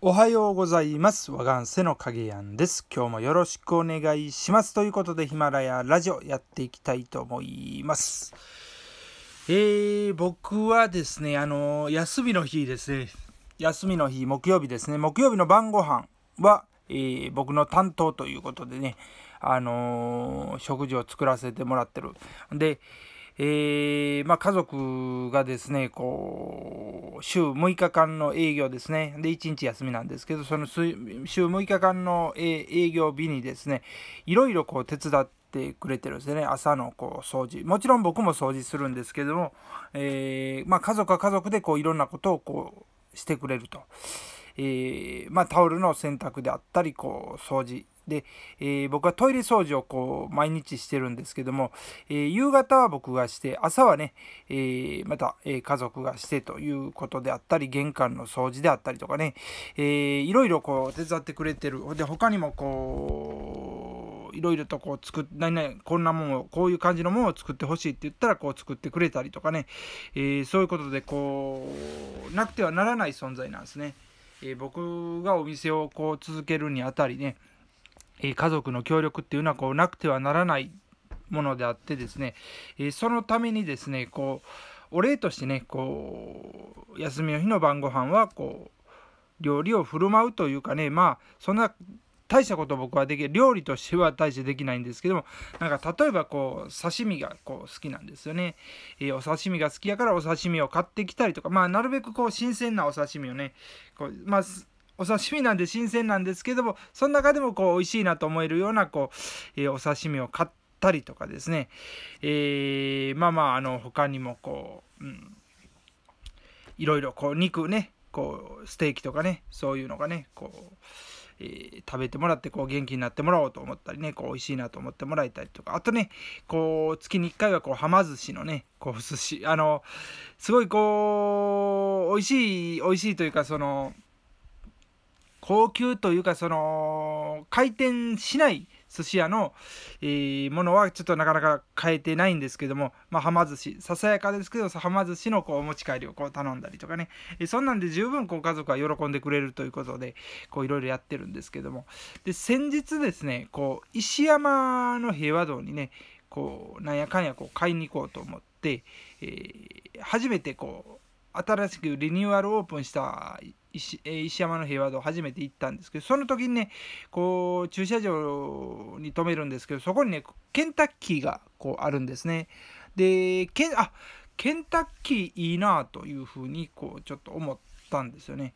おはようございます。和願瀬の影やんです。今日もよろしくお願いします。ということで、ヒマラヤラジオやっていきたいと思います。えー、僕はですね、あのー、休みの日ですね。休みの日、木曜日ですね。木曜日の晩ご飯は、えー、僕の担当ということでね、あのー、食事を作らせてもらってる。で、えー、まあ、家族がですね、こう、週6日間の営業ですね、で、1日休みなんですけど、その週6日間の営業日にですね、いろいろこう手伝ってくれてるんですね、朝のこう掃除。もちろん僕も掃除するんですけども、えー、まあ、家族は家族でこういろんなことをこうしてくれると。えー、まあ、タオルの洗濯であったり、こう、掃除、で、えー、僕はトイレ掃除をこう毎日してるんですけども、えー、夕方は僕がして朝はね、えー、また、え家族がしてということであったり玄関の掃除であったりとかね、えー、いろいろこう手伝ってくれてるで他にもこういろいろとこう作っ何々こんなもんをこういう感じのものを作ってほしいって言ったらこう作ってくれたりとかね、えそういうことでこうなくてはならない存在なんですね。え僕がお店をこう続けるにあたりねえ家族の協力っていうのはこうなくてはならないものであってですね、えそのためにですねこうお礼としてねこう休みの日の晩ご飯はこう料理を振る舞うというかねまあそんな大したこと僕はできる料理としては大してできないんですけどもなんか例えばこう刺身がこう好きなんですよね、えー、お刺身が好きやからお刺身を買ってきたりとかまあなるべくこう新鮮なお刺身をねこうまあお刺身なんで新鮮なんですけどもその中でもこう美味しいなと思えるようなこう、えー、お刺身を買ったりとかですね、えー、まあまああの他にもこう、うん、いろいろこう肉ねこうステーキとかねそういうのがねこう、えー、食べてもらってこう元気になってもらおうと思ったりねこう美味しいなと思ってもらいたりとかあとねこう月に1回はこうはま寿司のねこう寿司あのすごいこう美味しい美味しいというかその。高級というか、その、回転しない寿司屋の、えー、ものはちょっとなかなか買えてないんですけども、まあ、はま寿司、ささやかですけど、はま寿司のこうお持ち帰りをこう頼んだりとかね、えそんなんで十分こう家族は喜んでくれるということで、こういろいろやってるんですけども、で、先日ですね、こう、石山の平和堂にね、こう、なんやかんやこう買いに行こうと思って、えー、初めてこう、新しくリニューアルオープンした石石山の平和堂初めて行ったんですけどその時にねこう駐車場に止めるんですけどそこにねケンタッキーがこうあるんですねでケンあケンタッキーいいなというふうにこうちょっと思ったんですよね、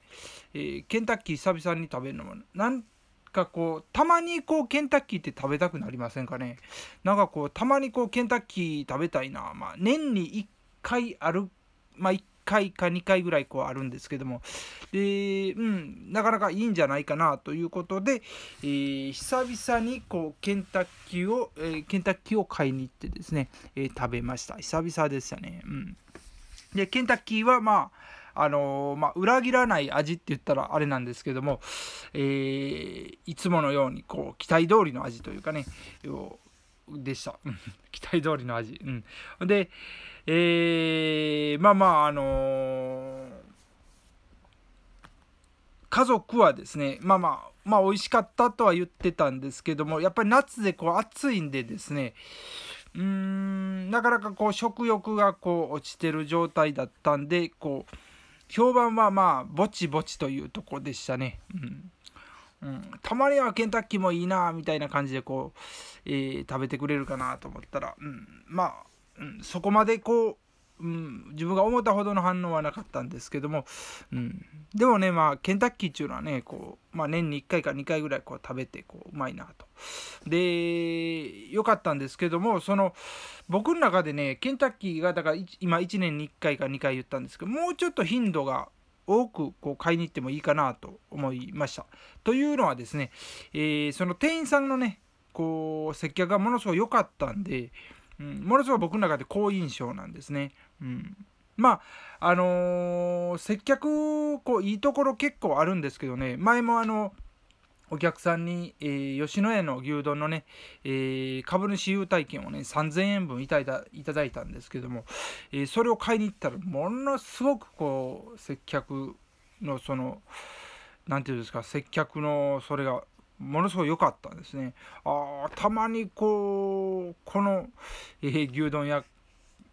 えー、ケンタッキー久々に食べるのもなんかこうたまにこうケンタッキーって食べたくなりませんかねなんかこうたまにこうケンタッキー食べたいなまあ年に1回あるまあ1回か2回ぐらいこうあるんですけども、うん、なかなかいいんじゃないかなということで、えー、久々にこうケンタッキーを、えー、ケンタッキーを買いに行ってですね、えー、食べました。久々でしたね。うん。で、ケンタッキーはまあ、あのー、まあ、裏切らない味って言ったらあれなんですけども、えー、いつものようにこう期待通りの味というかねでした 期待通りの味、うん、で、えー、まあまあ、あのー、家族はですね、まあまあ、まあ美味しかったとは言ってたんですけども、やっぱり夏でこう暑いんでですね、うん、なかなかこう食欲がこう落ちてる状態だったんで、こう、評判はまあ、ぼちぼちというとこでしたね。うんうん、たまにはケンタッキーもいいなみたいな感じでこう、えー、食べてくれるかなと思ったら、うん、まあうん、そこまでこう、うん、自分が思ったほどの反応はなかったんですけども、うん、でもね、まあ、ケンタッキーっていうのはねこう、まあ、年に1回か2回ぐらいこう食べてこううまいなと。で良かったんですけどもその僕の中でねケンタッキーがだから今1年に1回か2回言ったんですけどもうちょっと頻度が多くこう買いに行ってもいいかなと思いました。というのはですね、えー、その店員さんのねこう接客がものすごく良かったんで、うん、ものすごい僕の中で好印象なんですね。うんまああのー、接客こういいところ結構あるんですけどね前もあのお客さんに、えー、吉野家の牛丼のね、えー、株主優待券をね3000円分いただいたんですけども、えそれを買いに行ったらものすごくこう接客のその何て言うんですか接客のそれがものすごい良かったですね。あたまにこう、この、えー、牛丼屋、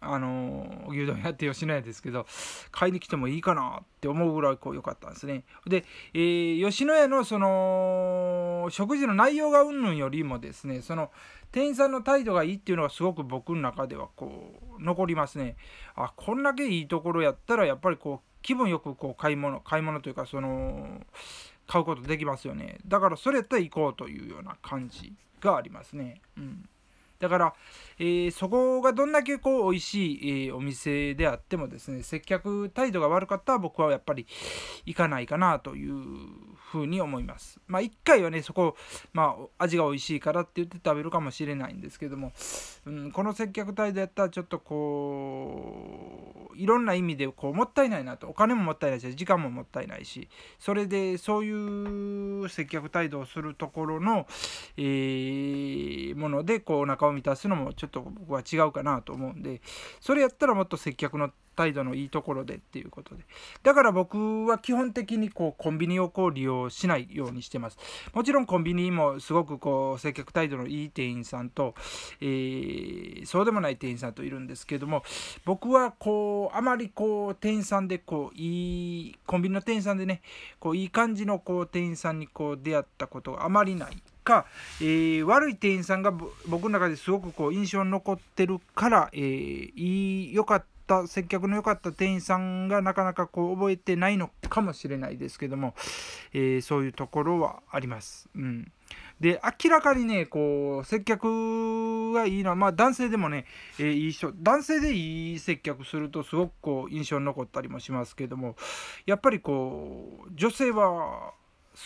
あのー、牛丼屋って吉野家ですけど、買いに来てもいいかなって思うぐらいこう良かったんですね。で、えー、吉野家のその、食事の内容がうんぬんよりもですね、その、店員さんの態度がいいっていうのがすごく僕の中ではこう、残りますね。あ、こんだけいいところやったら、やっぱりこう、気分よくこう買い物買い物というかその買うことできますよねだからそれやったら行こうというような感じがありますね、うん、だから、えー、そこがどんだけこう美味しい、えー、お店であってもですね接客態度が悪かったら僕はやっぱり行かないかなというふうに思いますまあ一回はねそこ、まあ、味が美味しいからって言って食べるかもしれないんですけども、うん、この接客態度やったらちょっとこういろんな意味でこうもったいないなとお金ももったいないし時間ももったいないしそれでそういう接客態度をするところの、えー、ものでこうお腹を満たすのもちょっと僕は違うかなと思うんでそれやったらもっと接客の態度のいいところでっていうことでだから僕は基本的にこうコンビニをこう利用しないようにしてますもちろんコンビニもすごくこう接客態度のいい店員さんと、えー、そうでもない店員さんといるんですけども僕はこうあまりこう店員さんでこういいコンビニの店員さんでねこういい感じのこう店員さんにこう出会ったことがあまりないか、えー、悪い店員さんが僕の中ですごくこう印象に残ってるから、えー、良かったった接客の良かった店員さんがなかなかこう覚えてないのかもしれないですけども、えー、そういうところはあります。うんで明らかにねこう接客がいいのはまあ男性でもね、えー、いい人男性でいい接客するとすごくこう印象に残ったりもしますけどもやっぱりこう女性は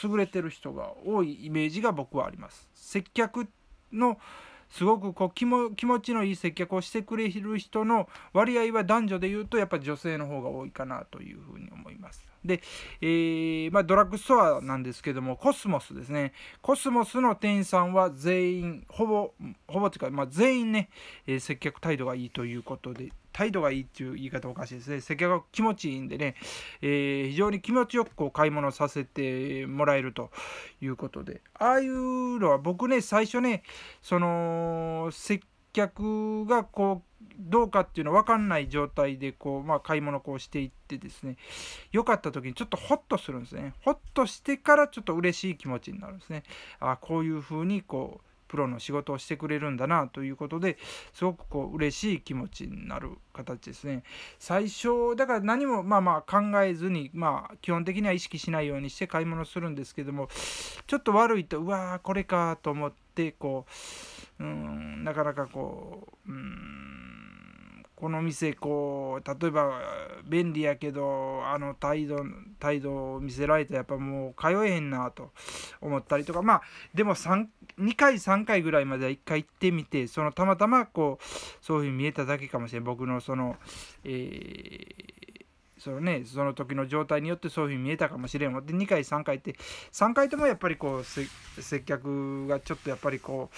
優れてる人が多いイメージが僕はあります。接客のすごくこう気も気持ちのいい接客をしてくれる人の割合は男女でいうとやっぱ女性の方が多いかなというふうに思います。で、えー、まあ、ドラッグストアなんですけどもコスモスですねコスモスの店員さんは全員ほぼほぼっていうか、まあ、全員ね、え接客態度がいいということで態度がいいっていう言い方おかしいですね。接客が気持ちいいんでね、えー、非常に気持ちよくこう買い物させてもらえるということで、ああいうのは僕ね、最初ね、その、接客がこう、どうかっていうの分かんない状態でこう、まあ、買い物こうしていってですね良かった時にちょっとホッとするんですねホッとしてからちょっと嬉しい気持ちになるんですねあこういう風にこうプロの仕事をしてくれるんだなということですごくこう嬉しい気持ちになる形ですね。最初だから何もまあまあ考えずにまあ基本的には意識しないようにして買い物するんですけどもちょっと悪いとうわーこれかと思ってこううんなかなかこううんこの店こう例えば便利やけどあの態度態度を見せられたらやっぱもう通えへんなと思ったりとかまあでも2回3回ぐらいまでは1回行ってみてそのたまたまこうそういうふうに見えただけかもしれん僕のそのえー、そのね、その時の状態によってそういうふうに見えたかもしれんわで2回3回って3回ともやっぱりこう接客がちょっとやっぱりこ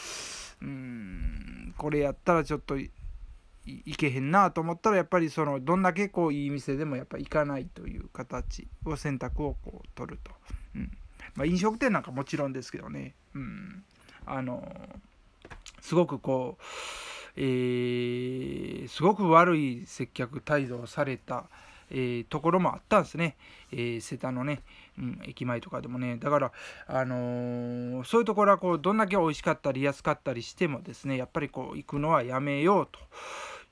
ううんこれやったらちょっと行けへんなと思ったらやっぱりそのどんだけこういい店でもやっぱ行かないという形を選択をこう取ると、うんまあ、飲食店なんかもちろんですけどね、うん、あのすごくこう、えー、すごく悪い接客態度をされた、えー、ところもあったんですね、えー、瀬田のね、うん、駅前とかでもねだから、あのー、そういうところはこうどんだけ美味しかったり安かったりしてもですねやっぱりこう行くのはやめようと。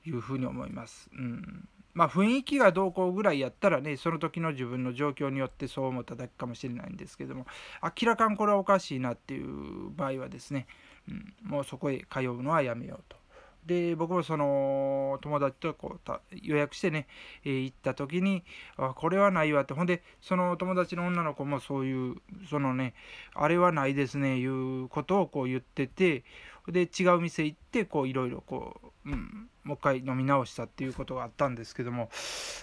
いうふうに思います。うんまあ、雰囲気がどうこうぐらいやったらねその時の自分の状況によってそう思っただけかもしれないんですけども明らかにこれはおかしいなっていう場合はですね、うん、もうそこへ通うのはやめようと。で僕もその友達とこう予約してね、えー、行った時にあこれはないわってほんでその友達の女の子もそういうそのねあれはないですねいうことをこう言っててで違う店行ってこういろいろこううん、もう一回飲み直したっていうことがあったんですけども、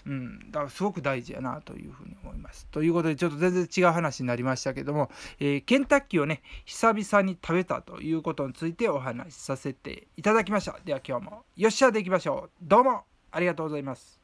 うん、だからすごく大事やなというふうに思います。ということでちょっと全然違う話になりましたけども、えー、ケンタッキーをね久々に食べたということについてお話しさせていただきました。では今日もよっしゃでいきましょう。どうもありがとうございます。